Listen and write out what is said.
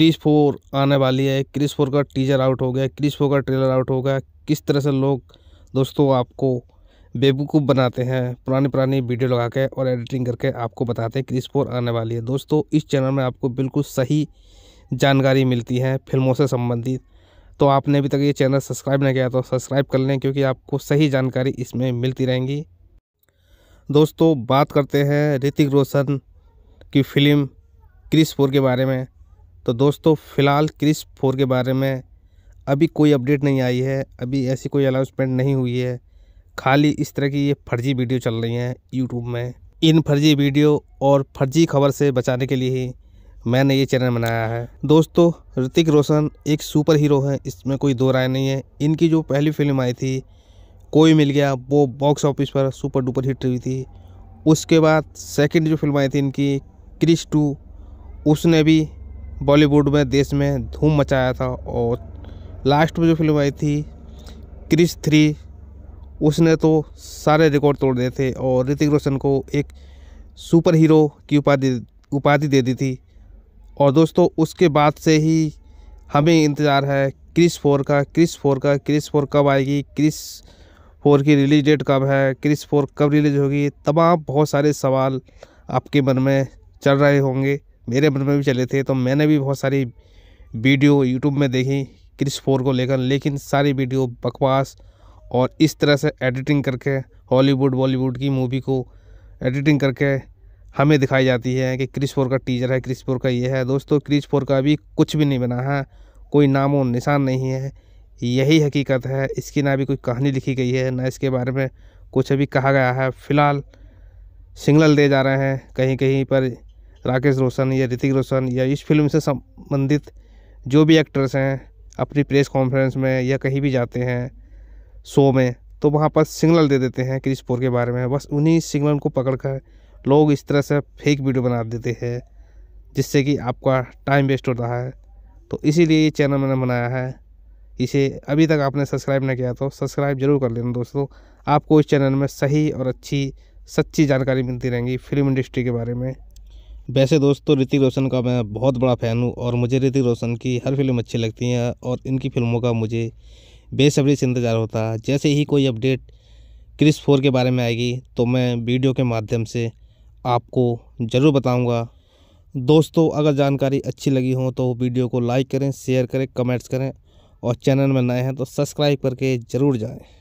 Chris four आने वाली है क्रिस फोर का टीजर आउट हो गया क्रिस फोर का ट्रेलर आउट हो गया किस तरह से लोग दोस्तों आपको बेवकूफ़ बनाते हैं पुरानी पुरानी वीडियो लगा के और एडिटिंग करके आपको बताते हैं क्रिस फोर आने वाली है दोस्तों इस चैनल में आपको बिल्कुल सही जानकारी मिलती है फिल्मों से संबंधित तो आपने अभी तक ये चैनल सब्सक्राइब नहीं किया तो सब्सक्राइब कर लें क्योंकि आपको सही जानकारी इसमें मिलती रहेंगी दोस्तों बात करते हैं ऋतिक रोशन की फिल्म क्रिस फोर के बारे में तो दोस्तों फ़िलहाल क्रिस फोर के बारे में अभी कोई अपडेट नहीं आई है अभी ऐसी कोई अनाउंसमेंट नहीं हुई है खाली इस तरह की ये फर्जी वीडियो चल रही हैं यूट्यूब में इन फर्जी वीडियो और फर्जी खबर से बचाने के लिए ही मैंने ये चैनल बनाया है दोस्तों ऋतिक रोशन एक सुपर हीरो हैं इसमें कोई दो राय नहीं है इनकी जो पहली फिल्म आई थी कोई मिल गया वो बॉक्स ऑफिस पर सुपर डुपर हिट हुई थी उसके बाद सेकंड जो फिल्म आई थी इनकी क्रिश टू उसने भी बॉलीवुड में देश में धूम मचाया था और लास्ट में जो फिल्म आई थी क्रिश थ्री उसने तो सारे रिकॉर्ड तोड़ दिए थे और ऋतिक रोशन को एक सुपर हीरो की उपाधि उपाधि दे दी थी और दोस्तों उसके बाद से ही हमें इंतज़ार है क्रिस फोर का क्रिस फोर का क्रिस फोर कब आएगी क्रिस फोर की रिलीज डेट कब है क्रिस फोर कब रिलीज होगी तमाम बहुत सारे सवाल आपके मन में चल रहे होंगे मेरे मन में भी चले थे तो मैंने भी बहुत सारी वीडियो यूट्यूब में देखी क्रिस फोर को लेकर लेकिन सारी वीडियो बकवास और इस तरह से एडिटिंग करके हॉलीवुड बॉलीवुड की मूवी को एडिटिंग करके हमें दिखाई जाती है कि क्रिस फोर का टीजर है क्रिस फोर का ये है दोस्तों क्रिस फोर का अभी कुछ भी नहीं बना है कोई नाम और निशान नहीं है यही हकीकत है इसकी ना अभी कोई कहानी लिखी गई है ना इसके बारे में कुछ अभी कहा गया है फ़िलहाल सिग्नल दे जा रहे हैं कहीं कहीं पर राकेश रोशन या ऋतिक रोशन या इस फिल्म से संबंधित जो भी एक्टर्स हैं अपनी प्रेस कॉन्फ्रेंस में या कहीं भी जाते हैं शो में तो वहाँ पर सिग्नल दे देते हैं क्रिस पोर के बारे में बस उन्हीं सिग्नल को पकड़ कर लोग इस तरह से फेक वीडियो बना देते हैं जिससे कि आपका टाइम वेस्ट होता है तो इसीलिए ये चैनल मैंने बनाया है इसे अभी तक आपने सब्सक्राइब ना किया तो सब्सक्राइब जरूर कर लेना दोस्तों आपको इस चैनल में सही और अच्छी सच्ची जानकारी मिलती रहेंगी फिल्म इंडस्ट्री के बारे में वैसे दोस्तों तो ऋतिक रोशन का मैं बहुत बड़ा फ़ैन हूँ और मुझे ऋतिक रोशन की हर फिल्म अच्छी लगती है और इनकी फिल्मों का मुझे बेसब्री से इंतज़ार होता है जैसे ही कोई अपडेट क्रिस फोर के बारे में आएगी तो मैं वीडियो के माध्यम से आपको ज़रूर बताऊँगा दोस्तों अगर जानकारी अच्छी लगी हो तो वीडियो को लाइक करें शेयर करें कमेंट्स करें और चैनल में नए हैं तो सब्सक्राइब करके ज़रूर जाएँ